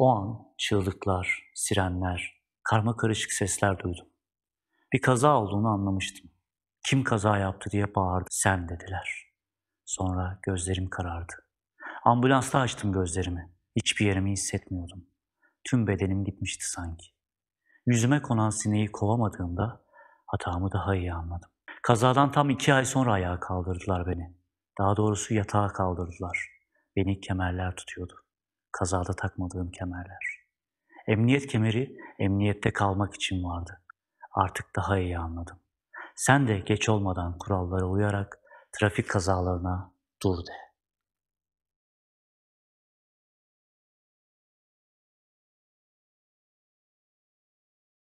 O an çığlıklar, sirenler, karma karışık sesler duydum. Bir kaza olduğunu anlamıştım. Kim kaza yaptı diye bağırdı. Sen dediler. Sonra gözlerim karardı. Ambulansta açtım gözlerimi. Hiçbir yerimi hissetmiyordum. Tüm bedenim gitmişti sanki. Yüzüme konan sineği kovamadığımda hatamı daha iyi anladım. Kazadan tam iki ay sonra ayağa kaldırdılar beni. Daha doğrusu yatağa kaldırdılar. Beni kemerler tutuyordu kazada takmadığım kemerler. Emniyet kemeri emniyette kalmak için vardı. Artık daha iyi anladım. Sen de geç olmadan kurallara uyarak trafik kazalarına dur de.